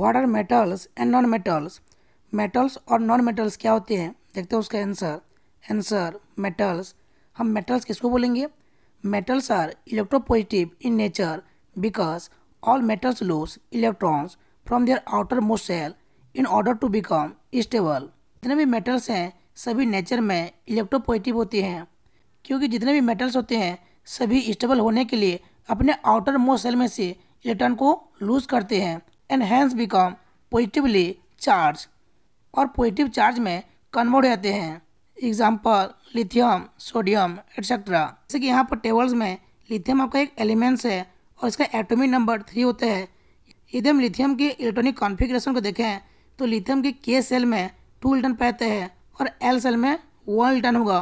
What are metals and non metals metals और non metals क्या होते हैं देखते हैं उसका आंसर आंसर मेटल्स हम मेटल्स किसको बोलेंगे metals are electropositive in nature because all metals lose electrons from their outer most shell in order to become stable जितने भी मेटल्स हैं सभी नेचर में इलेक्ट्रोपोजिटिव होते हैं क्योंकि जितने भी मेटल्स होते हैं सभी स्टेबल होने के लिए अपने आउटर मोस्ट सेल में से इलेक्ट्रॉन को लूज करते हैं and hence become positively charge और पॉजिटिव चार्ज में कन्वर्ट हो जाते हैं एग्जाम्पल लिथियम सोडियम एट्सेट्रा जैसे कि यहाँ पर टेबल्स में लिथियम आपका एक एलिमेंट्स है और इसका एटोमिक नंबर थ्री होता है यदि हम लिथियम के इलेक्ट्रॉनिक कॉन्फ़िगरेशन को देखें तो लिथियम के के सेल में टू इल्टन पाते हैं और एल सेल में वन इल्टन होगा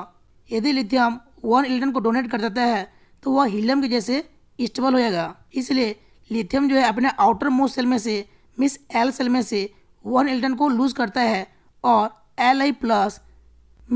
यदि लिथियम वन इल्टन को डोनेट कर देता है तो वह हीलियम के जैसे स्टेबल हो जाएगा इसलिए लिथियम जो है अपने आउटर मोस्ट सेल में से मिस एल सेल में से वन इलेक्ट्रॉन को लूज करता है और L I plus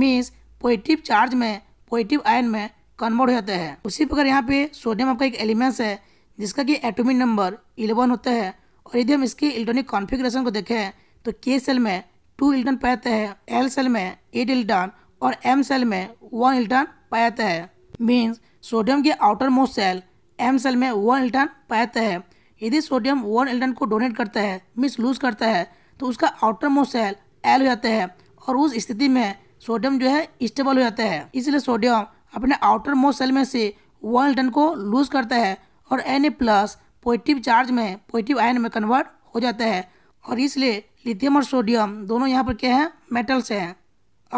means positive charge में पॉजिटिव आयन में कन्वर्ट हो जाता है उसी प्रकार यहाँ पे सोडियम आपका एक एलिमेंट्स है जिसका कि एटोमिक नंबर इलेवन होता है और यदि हम इसके इलेक्ट्रॉनिक कॉन्फिग्रेशन को देखें तो के सेल में टू इलेक्ट्रॉन पाया जाता है एल सेल में एट इलेक्ट्रॉन और एम सेल में वन इलेक्ट्रॉन पाया जाता है मीन्स सोडियम के outer most shell M shell में वन इलेक्ट्रॉन पाते हैं यदि सोडियम वन इलेक्ट्रॉन को डोनेट करता है मिस लूज करता है तो उसका आउटर मोस्ट सेल एल हो जाता है और उस स्थिति में सोडियम जो है स्टेबल हो जाता है इसलिए सोडियम अपने आउटर मोस्ट सेल में से वन इलेक्ट्रॉन को लूज करता है और एन प्लस पॉजिटिव चार्ज में पॉजिटिव आयन में कन्वर्ट हो जाता है और इसलिए लिथियम और सोडियम दोनों यहाँ पर क्या है मेटल्स हैं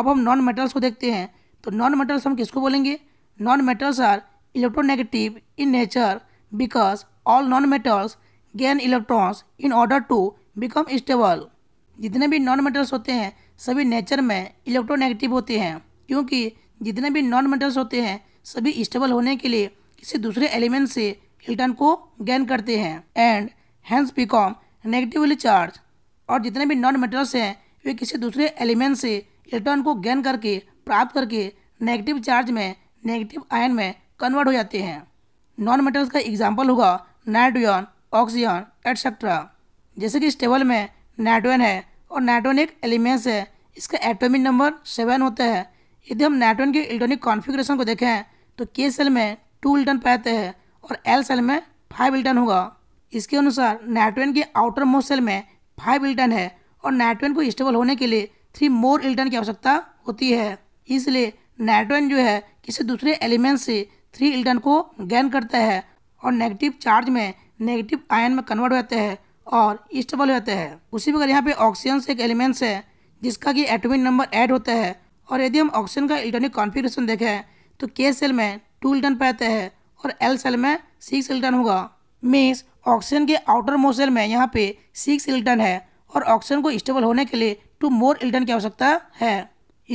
अब हम नॉन मेटल्स को देखते हैं तो नॉन मेटल्स हम किसको बोलेंगे non metals are electronegative in nature because all non-metals gain electrons in order to become stable. जितने भी नॉन मेटल्स होते हैं सभी नेचर में इलेक्ट्रोनेगेटिव होते हैं क्योंकि जितने भी नॉन मेटल्स होते हैं सभी स्टेबल होने के लिए किसी दूसरे एलिमेंट से इलेक्ट्रॉन को गेन करते हैं and hence become negatively charge और जितने भी नॉन मेटल्स हैं वे किसी दूसरे एलिमेंट से इलेक्ट्रॉन को गेन करके प्राप्त करके नेगेटिव चार्ज में नेगेटिव आयन में कन्वर्ट हो जाते हैं नॉन मेटल्स का एग्जाम्पल होगा नाइट्रोजन ऑक्सीजन एटसेट्रा जैसे कि इस टेबल में नाइट्रोजन है और नाइट्रोजन एक एलिमेंट्स है इसका एटॉमिक नंबर सेवन होता है यदि हम नाइट्रोजन के इलेक्ट्रॉनिक कॉन्फ़िगरेशन को देखें तो के सेल में टू इल्टन पाते हैं और एल सेल में फाइव इल्टन होगा इसके अनुसार नाइट्रोन के आउटर मोस्ट सेल में फाइव इल्टन है और नाइट्रोजन को स्टेबल होने के लिए थ्री मोर इल्टन की आवश्यकता होती है इसलिए नाइट्रोजन जो है किसी दूसरे एलिमेंट से थ्री इल्टन को गेन करता है और नेगेटिव चार्ज में नेगेटिव आयन में कन्वर्ट हो जाते हैं और स्टेबल हो जाते हैं उसी प्रकार यहाँ पे ऑक्सीजन से एक एलिमेंट्स है जिसका कि एटोमिक नंबर ऐड होता है और यदि हम ऑक्सीजन का इल्टनिक कॉन्फिग्रेशन देखें तो के सेल में टू इल्टन पाते हैं और एल सेल में सिक्स इल्टन होगा मीन्स ऑक्सीजन के आउटर मोशन में यहाँ पे सिक्स इल्टन है और ऑक्सीजन को स्टेबल होने के लिए टू मोर इल्टन की आवश्यकता है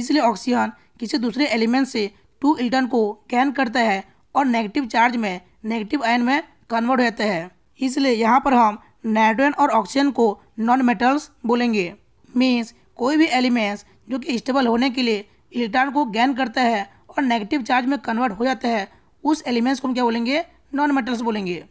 इसलिए ऑक्सीजन किसी दूसरे एलिमेंट से टू इल्टन को कैन करता है और नेगेटिव चार्ज में नेगेटिव आयन में कन्वर्ट होते हैं इसलिए यहाँ पर हम नाइट्रोजन और ऑक्सीजन को नॉन मेटल्स बोलेंगे मीन्स कोई भी एलिमेंट्स जो कि स्टेबल होने के लिए इलेक्ट्रॉन को गैन करता है और नेगेटिव चार्ज में कन्वर्ट हो जाता है उस एलिमेंट्स को हम क्या बोलेंगे नॉन मेटल्स बोलेंगे